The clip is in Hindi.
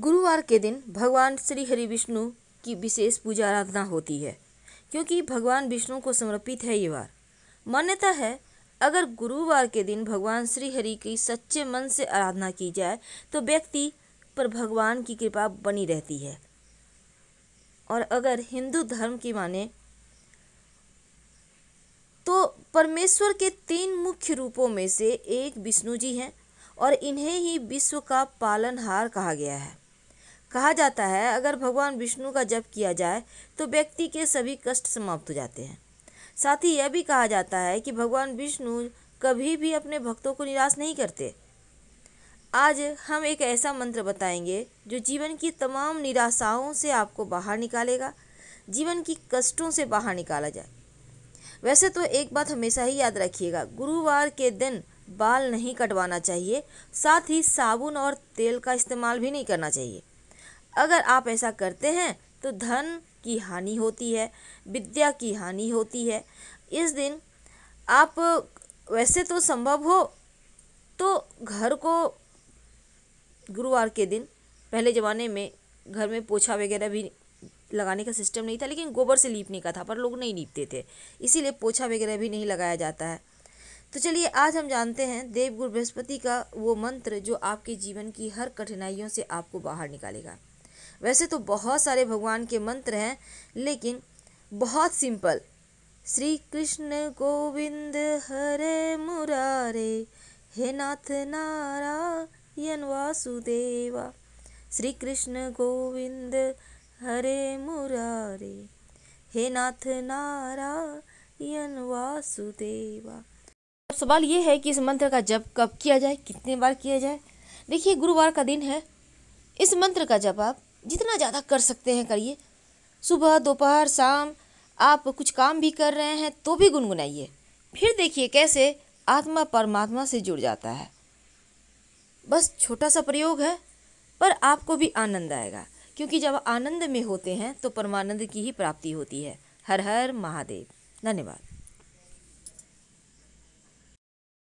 गुरुवार के दिन भगवान श्री हरि विष्णु की विशेष पूजा आराधना होती है क्योंकि भगवान विष्णु को समर्पित है ये वार मान्यता है अगर गुरुवार के दिन भगवान श्री हरि की सच्चे मन से आराधना की जाए तो व्यक्ति पर भगवान की कृपा बनी रहती है और अगर हिंदू धर्म की माने तो परमेश्वर के तीन मुख्य रूपों में से एक विष्णु जी हैं और इन्हें ही विश्व का पालनहार कहा गया है कहा जाता है अगर भगवान विष्णु का जप किया जाए तो व्यक्ति के सभी कष्ट समाप्त हो जाते हैं साथ ही यह भी कहा जाता है कि भगवान विष्णु कभी भी अपने भक्तों को निराश नहीं करते आज हम एक ऐसा मंत्र बताएंगे जो जीवन की तमाम निराशाओं से आपको बाहर निकालेगा जीवन की कष्टों से बाहर निकाला जाए वैसे तो एक बात हमेशा ही याद रखिएगा गुरुवार के दिन बाल नहीं कटवाना चाहिए साथ ही साबुन और तेल का इस्तेमाल भी नहीं करना चाहिए अगर आप ऐसा करते हैं तो धन की हानि होती है विद्या की हानि होती है इस दिन आप वैसे तो संभव हो तो घर को गुरुवार के दिन पहले ज़माने में घर में पोछा वगैरह भी लगाने का सिस्टम नहीं था लेकिन गोबर से लीपने का था पर लोग नहीं लीपते थे इसीलिए पोछा वगैरह भी नहीं लगाया जाता है तो चलिए आज हम जानते हैं देवगुरु बृहस्पति का वो मंत्र जो आपके जीवन की हर कठिनाइयों से आपको बाहर निकालेगा वैसे तो बहुत सारे भगवान के मंत्र हैं लेकिन बहुत सिंपल श्री कृष्ण गोविंद हरे मुरारे हे नाथ नारायण वासुदेवा श्री कृष्ण गोविंद हरे मुरारे हे नाथ नारायण वासुदेवा अब सवाल ये है कि इस मंत्र का जप कब किया जाए कितने बार किया जाए देखिए गुरुवार का दिन है इस मंत्र का जप आप जितना ज़्यादा कर सकते हैं करिए सुबह दोपहर शाम आप कुछ काम भी कर रहे हैं तो भी गुनगुनाइए फिर देखिए कैसे आत्मा परमात्मा से जुड़ जाता है बस छोटा सा प्रयोग है पर आपको भी आनंद आएगा क्योंकि जब आनंद में होते हैं तो परमानंद की ही प्राप्ति होती है हर हर महादेव धन्यवाद